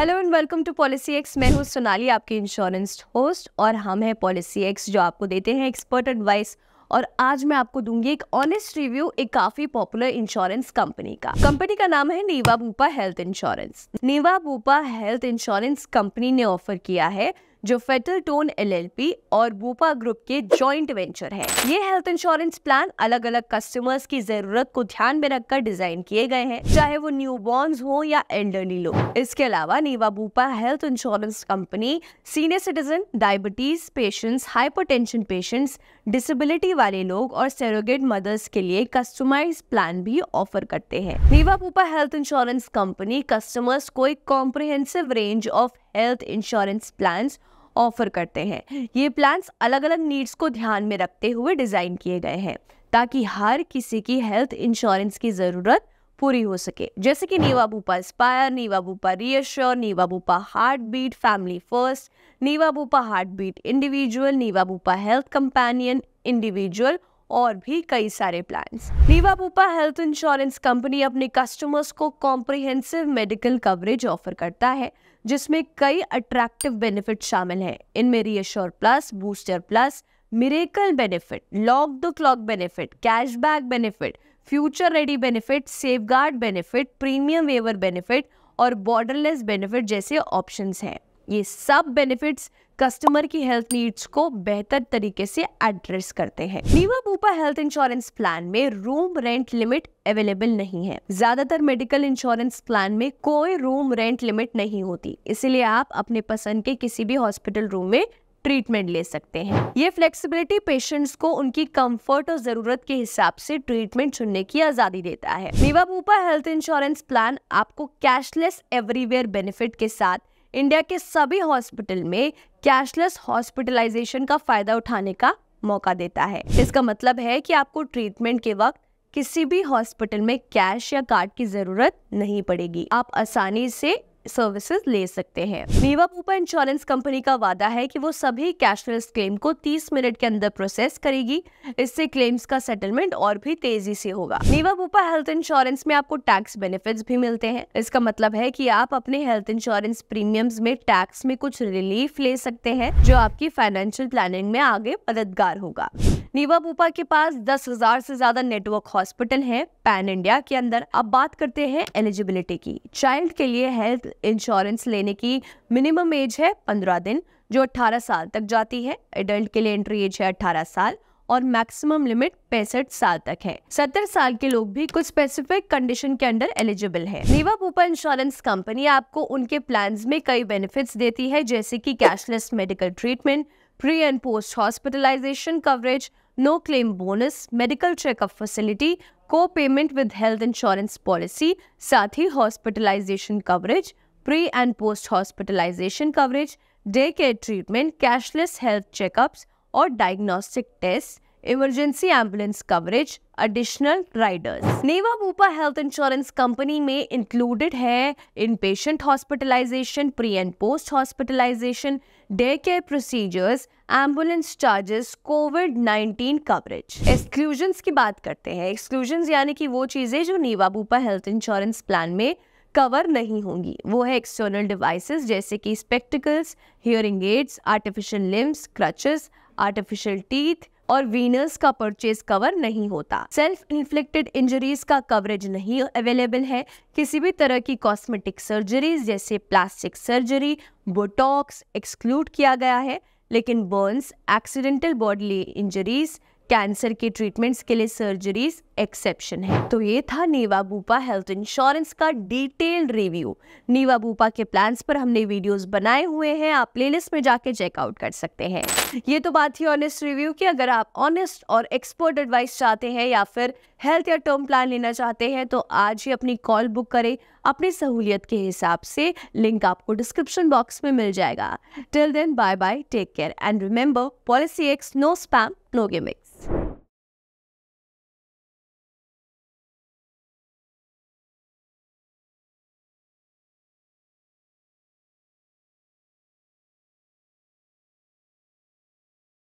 hello and welcome to policy X मैं हूँ सोनाली आपके इंश्योरेंस होस्ट और हम हैं पॉलिसी एक्स जो आपको देते हैं एक्सपर्ट एडवाइस और आज मैं आपको दूंगी एक ऑनेस्ट रिव्यू एक काफी पॉपुलर इंश्योरेंस कंपनी का कंपनी का नाम है Niva Bupa health insurance Niva Bupa health insurance company ने ऑफर किया है जो फेटल टोन एलएलपी और बूपा ग्रुप के जॉइंट वेंचर है ये हेल्थ इंश्योरेंस प्लान अलग अलग कस्टमर्स की जरूरत को ध्यान में रखकर डिजाइन किए गए हैं चाहे वो न्यू बॉर्न हो या एल्डरली लोग इसके अलावा Niva Bupa health insurance company senior citizen diabetes patients hyper patients disability वाले लोग और सेरोगेट मदर्स के लिए कस्टमाइज प्लान भी ऑफर करते हैं Niva Bupa health insurance company customers को एक comprehensive range of health insurance plan offer करते हैं ये प्लान्स अलग अलग नीड्स को ध्यान में रखते हुए डिज़ाइन किए गए हैं ताकि हर किसी की हेल्थ इंश्योरेंस की ज़रूरत पूरी हो सके जैसे कि Niva Bupa aspire Niva Bupa reassure Niva Bupa heartbeat family first Niva Bupa heartbeat individual Niva Bupa health companion individual और भी कई सारे plan Niva Bupa health insurance company अपने कस्टमर्स को कॉम्प्रिहेंसिव मेडिकल कवरेज ऑफर करता है जिसमें कई अट्रैक्टिव बेनिफिट शामिल हैं इनमें reassure plus booster plus miracle benefit lock the clock benefit cashback benefit future ready benefit safe benefit premium waiver benefit और बॉर्डरलेस बेनिफिट जैसे ऑप्शंस हैं ये सब बेनिफिट्स कस्टमर की हेल्थ नीड्स को बेहतर तरीके से एड्रेस करते हैं Niva Bupa health insurance plan में रूम रेंट लिमिट अवेलेबल नहीं है ज्यादातर मेडिकल इंश्योरेंस प्लान में कोई रूम रेंट लिमिट नहीं होती इसलिए आप अपने पसंद के किसी भी हॉस्पिटल रूम में ट्रीटमेंट ले सकते हैं ये फ्लेक्सिबिलिटी पेशेंट्स को उनकी कंफर्ट और जरूरत के हिसाब से ट्रीटमेंट चुनने की आजादी देता है Niva Bupa health insurance plan आपको कैशलेस एवरीवेयर बेनिफिट के साथ इंडिया के सभी हॉस्पिटल में कैशलेस हॉस्पिटलाइजेशन का फायदा उठाने का मौका देता है इसका मतलब है कि आपको ट्रीटमेंट के वक्त किसी भी हॉस्पिटल में कैश या कार्ड की जरूरत नहीं पड़ेगी आप आसानी से सर्विसेज ले सकते हैं वीवा पूपा इंश्योरेंस कंपनी का वादा है कि वो सभी कैशलेस क्लेम को 30 मिनट के अंदर प्रोसेस करेगी इससे क्लेम्स का सेटलमेंट और भी तेजी से होगा वीवा पूपा हेल्थ इंश्योरेंस में आपको टैक्स बेनिफिट्स भी मिलते हैं इसका मतलब है कि आप अपने हेल्थ इंश्योरेंस प्रीमियम्स में टैक्स में कुछ रिलीफ ले सकते हैं जो आपकी फाइनेंशियल प्लानिंग में आगे मददगार होगा पोपा के पास दस हजार से ज्यादा नेटवर्क हॉस्पिटल हैं पैन इंडिया के अंदर अब बात करते हैं एलिजिबिलिटी की चाइल्ड के लिए हेल्थ इंश्योरेंस लेने की मिनिमम एज है पंद्रह दिन जो अट्ठारह साल तक जाती है एडल्ट के लिए एंट्री एज है अट्ठारह साल और मैक्सिमम लिमिट पैंसठ साल तक है सत्तर साल के लोग भी कुछ स्पेसिफिक कंडीशन के अंडर एलिजिबल है नीवा पोपा इंश्योरेंस कंपनी आपको उनके प्लान में कई बेनिफिट देती है जैसे की cashless medical treatment pre and post hospitalization coverage, no claim bonus, medical checkup facility, co-payment with health insurance policy, साथ ही hospitalization coverage, pre and post hospitalization coverage, day care treatment, cashless health checkups or diagnostic tests, emergency ambulance coverage additional riders Niva Bupa health insurance company में included है inpatient hospitalisation pre and post hospitalisation day care procedures ambulance charges covid 19 coverage exclusion की बात करते हैं exclusion यानी कि वो चीज़ें जो Niva Bupa health insurance plan में कवर नहीं होंगी वो है एक्सटर्नल डिवाइसेस जैसे कि spectacles hearing aids artificial limbs crutches artificial teeth और वीनर्स का परचेज कवर नहीं होता सेल्फ इन्फ्लिक्टेड इंजरीज का कवरेज नहीं अवेलेबल है किसी भी तरह की कॉस्मेटिक सर्जरीज जैसे प्लास्टिक सर्जरी बोटॉक्स एक्सक्लूड किया गया है लेकिन burns accidental bodily injuries cancer के ट्रीटमेंट्स के लिए सर्जरीज एक्सेप्शन है तो ये था नीवा बूपा हेल्थ इंश्योरेंस का डिटेल्ड रिव्यू नीवा बूपा के प्लान्स पर हमने वीडियोस बनाए हुए हैं आप प्लेलिस्ट में जाके चेकआउट कर सकते हैं ये तो बात थी ऑनेस्ट रिव्यू की अगर आप ऑनेस्ट और एक्सपर्ट एडवाइस चाहते हैं या फिर हेल्थ या टर्म प्लान लेना चाहते हैं तो आज ही अपनी कॉल बुक करें अपनी सहूलियत के हिसाब से लिंक आपको डिस्क्रिप्शन बॉक्स में मिल जाएगा till then bye bye take care and remember policy X no spam no गेमिक